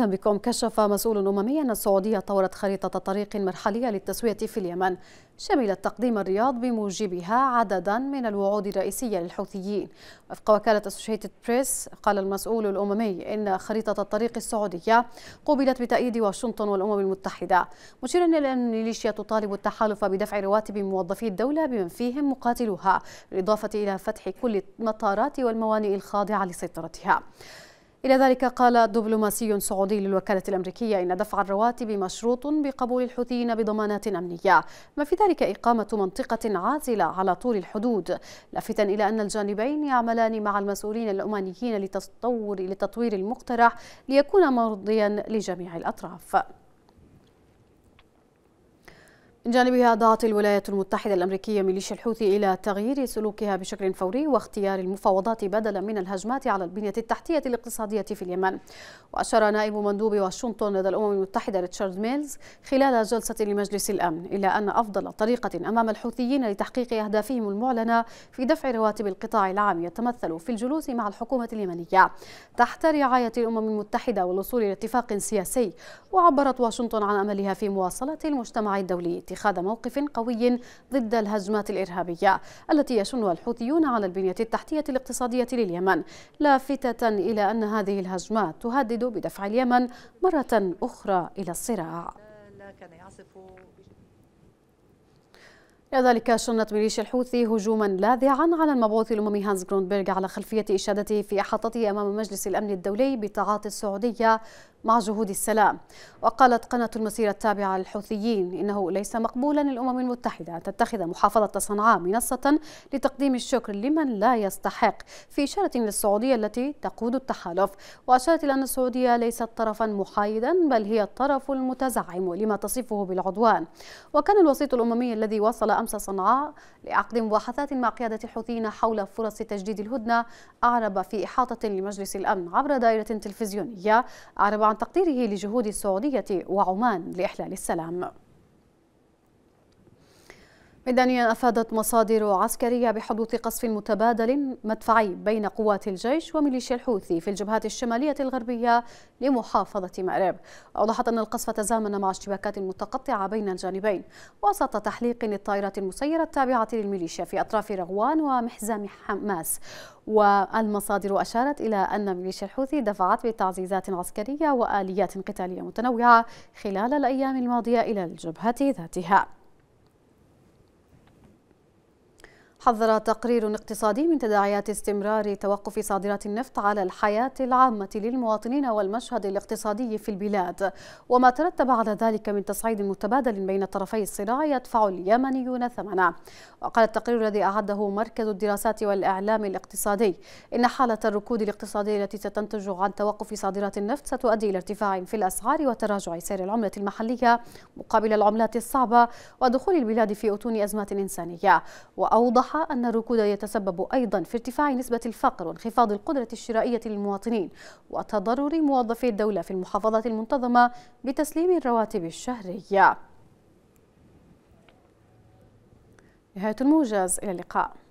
أهلا بكم كشف مسؤول أممي أن السعودية طورت خريطة طريق مرحلية للتسوية في اليمن شملت تقديم الرياض بموجبها عددا من الوعود الرئيسية للحوثيين وفق وكالة أسوشيتد بريس قال المسؤول الأممي إن خريطة الطريق السعودية قوبلت بتأييد واشنطن والأمم المتحدة مشيرا إلى أن الميليشيا تطالب التحالف بدفع رواتب موظفي الدولة بمن فيهم مقاتلوها بالإضافة إلى فتح كل المطارات والموانئ الخاضعة لسيطرتها إلى ذلك قال دبلوماسي سعودي للوكالة الأمريكية إن دفع الرواتب مشروط بقبول الحوثيين بضمانات أمنية ما في ذلك إقامة منطقة عازلة على طول الحدود لافتا إلى أن الجانبين يعملان مع المسؤولين الأمانيين لتطور لتطوير المقترح ليكون مرضيا لجميع الأطراف من جانبها دعت الولايات المتحدة الأمريكية ميليشيا الحوثي إلى تغيير سلوكها بشكل فوري واختيار المفاوضات بدلا من الهجمات على البنية التحتية الاقتصادية في اليمن وأشار نائب مندوب واشنطن لدى الأمم المتحدة ريتشارد ميلز خلال جلسة لمجلس الأمن إلى أن أفضل طريقة أمام الحوثيين لتحقيق أهدافهم المعلنة في دفع رواتب القطاع العام يتمثل في الجلوس مع الحكومة اليمنية تحت رعاية الأمم المتحدة والوصول إلى اتفاق سياسي وعبرت واشنطن عن أملها في مواصلة المجتمع الدولي اتخاذ موقف قوي ضد الهجمات الإرهابية التي يشنها الحوثيون على البنية التحتية الاقتصادية لليمن لافتة إلى أن هذه الهجمات تهدد بدفع اليمن مرة أخرى إلى الصراع كذلك شنت ميليشيا الحوثي هجوما لاذعا على المبعوث الاممي هانز جروندبرغ على خلفيه اشادته في احاطته امام مجلس الامن الدولي بتعاطي السعوديه مع جهود السلام وقالت قناة المسيرة التابعة للحوثيين إنه ليس مقبولا للأمم المتحدة أن تتخذ محافظة صنعاء منصة لتقديم الشكر لمن لا يستحق في إشارة للسعودية التي تقود التحالف وأشارت إلى أن السعودية ليست طرفا محايدا بل هي الطرف المتزعم لما تصفه بالعدوان وكان الوسيط الأممي الذي وصل أمس صنعاء لعقد مباحثات مع قيادة الحوثيين حول فرص تجديد الهدنة أعرب في إحاطة لمجلس الأمن عبر دائرة تلفزيونية أعرب عن تقديره لجهود السعودية وعمان لإحلال السلام ميدانيا أفادت مصادر عسكرية بحدوث قصف متبادل مدفعي بين قوات الجيش وميليشيا الحوثي في الجبهات الشمالية الغربية لمحافظة مأرب أوضحت أن القصف تزامن مع اشتباكات متقطعة بين الجانبين وسط تحليق للطائرات المسيرة التابعة للميليشيا في أطراف رغوان ومحزام حماس والمصادر أشارت إلى أن ميليشيا الحوثي دفعت بتعزيزات عسكرية وآليات قتالية متنوعة خلال الأيام الماضية إلى الجبهة ذاتها حذر تقرير اقتصادي من تداعيات استمرار توقف صادرات النفط على الحياة العامة للمواطنين والمشهد الاقتصادي في البلاد وما ترتب على ذلك من تصعيد متبادل بين طرفي الصراع يدفع اليمنيون ثمنه وقال التقرير الذي أعده مركز الدراسات والإعلام الاقتصادي إن حالة الركود الاقتصادي التي ستنتج عن توقف صادرات النفط ستؤدي إلى ارتفاع في الأسعار وتراجع سعر العملة المحلية مقابل العملات الصعبة ودخول البلاد في أتون أزمات إنسانية وأوضح أوضح أن الركود يتسبب أيضا في ارتفاع نسبة الفقر وانخفاض القدرة الشرائية للمواطنين وتضرر موظفي الدولة في المحافظات المنتظمة بتسليم الرواتب الشهرية نهاية الموجز إلى اللقاء